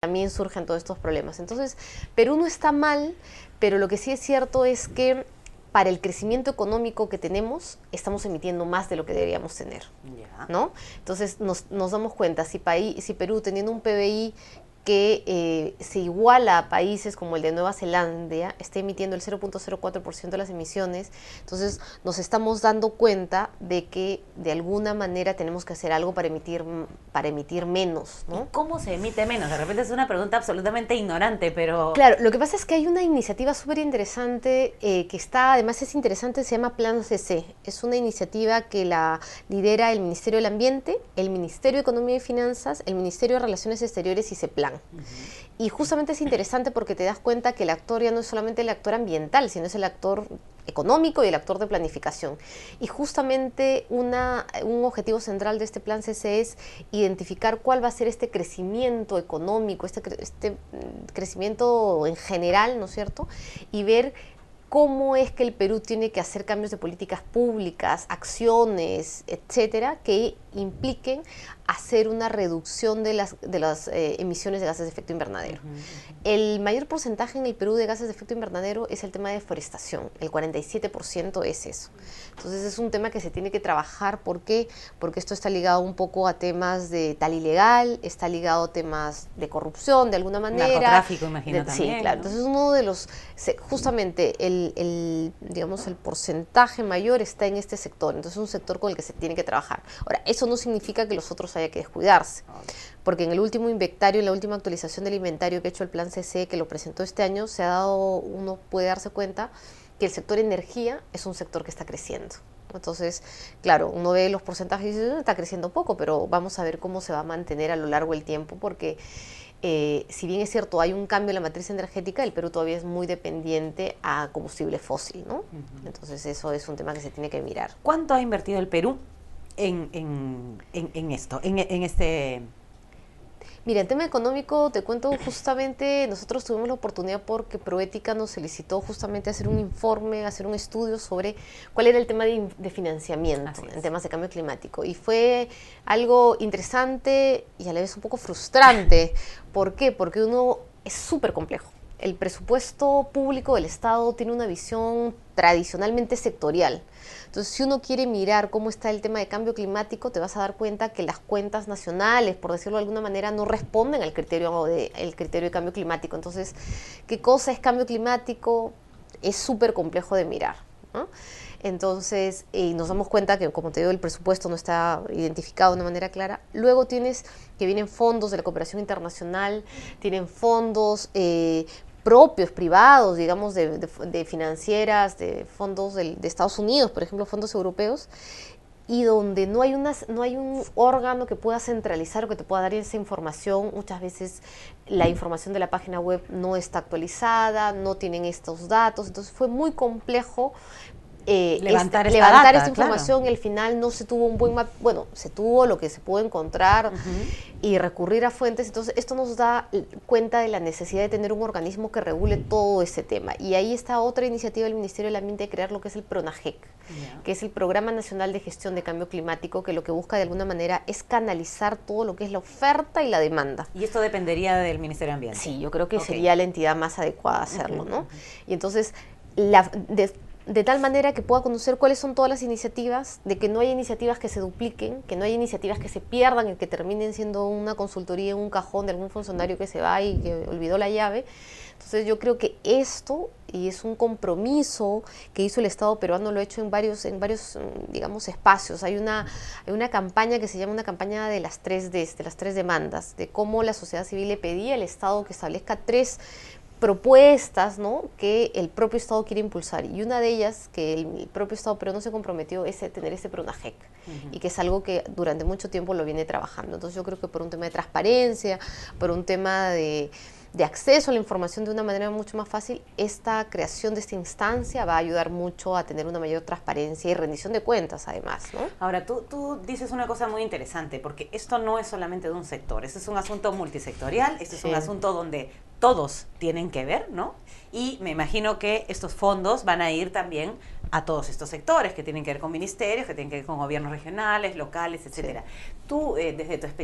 también surgen todos estos problemas. Entonces, Perú no está mal, pero lo que sí es cierto es que para el crecimiento económico que tenemos, estamos emitiendo más de lo que deberíamos tener, ¿no? Entonces, nos, nos, damos cuenta, si, país, si Perú teniendo un PBI que eh, se iguala a países como el de Nueva Zelanda, está emitiendo el 0.04% de las emisiones. Entonces nos estamos dando cuenta de que de alguna manera tenemos que hacer algo para emitir, para emitir menos. ¿no? ¿Cómo se emite menos? De repente es una pregunta absolutamente ignorante, pero... Claro, lo que pasa es que hay una iniciativa súper interesante eh, que está, además es interesante, se llama Plan CC. Es una iniciativa que la lidera el Ministerio del Ambiente, el Ministerio de Economía y Finanzas, el Ministerio de Relaciones Exteriores y CEPLAN. Y justamente es interesante porque te das cuenta que el actor ya no es solamente el actor ambiental, sino es el actor económico y el actor de planificación. Y justamente una, un objetivo central de este plan CC es identificar cuál va a ser este crecimiento económico, este, este mm, crecimiento en general, ¿no es cierto? Y ver cómo es que el Perú tiene que hacer cambios de políticas públicas, acciones, etcétera, que impliquen hacer una reducción de las, de las eh, emisiones de gases de efecto invernadero. El mayor porcentaje en el Perú de gases de efecto invernadero es el tema de deforestación, el 47% es eso. Entonces es un tema que se tiene que trabajar, ¿por qué? Porque esto está ligado un poco a temas de tal ilegal, está ligado a temas de corrupción, de alguna manera. Narcotráfico, imagino también. Sí, claro. Entonces uno de los, justamente el el, digamos, el porcentaje mayor está en este sector. Entonces es un sector con el que se tiene que trabajar. Ahora, eso no significa que los otros haya que descuidarse, ah. porque en el último inventario, en la última actualización del inventario que ha hecho el plan cc que lo presentó este año, se ha dado, uno puede darse cuenta que el sector energía es un sector que está creciendo. Entonces, claro, uno ve los porcentajes y dice, eh, está creciendo poco, pero vamos a ver cómo se va a mantener a lo largo del tiempo, porque eh, si bien es cierto, hay un cambio en la matriz energética, el Perú todavía es muy dependiente a combustible fósil, ¿no? Entonces eso es un tema que se tiene que mirar. ¿Cuánto ha invertido el Perú en, en, en esto, en, en este Mira, en tema económico te cuento justamente, nosotros tuvimos la oportunidad porque Proética nos solicitó justamente hacer un informe, hacer un estudio sobre cuál era el tema de, financiamiento en temas de cambio climático. Y fue algo interesante y a la vez un poco frustrante. ¿Por qué? Porque uno es súper complejo el presupuesto público del Estado tiene una visión tradicionalmente sectorial. Entonces, si uno quiere mirar cómo está el tema de cambio climático, te vas a dar cuenta que las cuentas nacionales, por decirlo de alguna manera, no responden al criterio de, criterio de cambio climático. Entonces, ¿qué cosa es cambio climático? Es súper complejo de mirar. Entonces, eh, nos damos cuenta que, como te digo, el presupuesto no está identificado de una manera clara. Luego tienes que vienen fondos de la cooperación internacional, tienen fondos eh, propios, privados, digamos, de, financieras, de fondos de, de Estados Unidos, por ejemplo, fondos europeos, y donde no hay, una, no hay un órgano que pueda centralizar o que te pueda dar esa información. Muchas veces la información de la página web no está actualizada, no tienen estos datos, entonces fue muy complejo eh, levantar, esta, levantar información, el final no se tuvo un buen mapa bueno, se tuvo lo que se pudo encontrar y recurrir a fuentes, entonces esto nos da cuenta de la necesidad de tener un organismo que regule todo ese tema. Y ahí está otra iniciativa del Ministerio del Ambiente de crear lo que es el PRONAGEC, que es el Programa Nacional de Gestión de Cambio Climático, que lo que busca de alguna manera es canalizar todo lo que es la oferta y la demanda. Y esto dependería del Ministerio de Ambiente. Sí, yo creo que sería la entidad más adecuada a hacerlo, ¿no? Y entonces la, de, de tal manera que pueda conocer cuáles son todas las iniciativas, de que no haya iniciativas que se dupliquen, que no haya iniciativas que se pierdan y que terminen siendo una consultoría en un cajón de algún funcionario que se va y que olvidó la llave. Entonces yo creo que esto, y es un compromiso que hizo el Estado peruano, lo ha hecho en varios, en varios mm, digamos, espacios. Hay una, una campaña que se llama una campaña de las tres de las tres demandas, de cómo la sociedad civil le pedía al Estado que establezca tres propuestas ¿no? que el propio Estado quiere impulsar. Y una de ellas que el propio Estado pero no se comprometió es tener ese PRONAJEC y que es algo que durante mucho tiempo lo viene trabajando. Entonces yo creo que por un tema de transparencia, por un tema de, acceso a la información de una manera mucho más fácil, esta creación de esta instancia va a ayudar mucho a tener una mayor transparencia y rendición de cuentas, además. ¿no? Ahora, tú, tú dices una cosa muy interesante, porque esto no es solamente de un sector, este es un asunto multisectorial, esto es un asunto donde todos tienen que ver, ¿no? Y me imagino que estos fondos van a ir también a todos estos sectores que tienen que ver con ministerios, que tienen que ver con gobiernos regionales, locales, etcétera. Tú, eh, desde tu experiencia,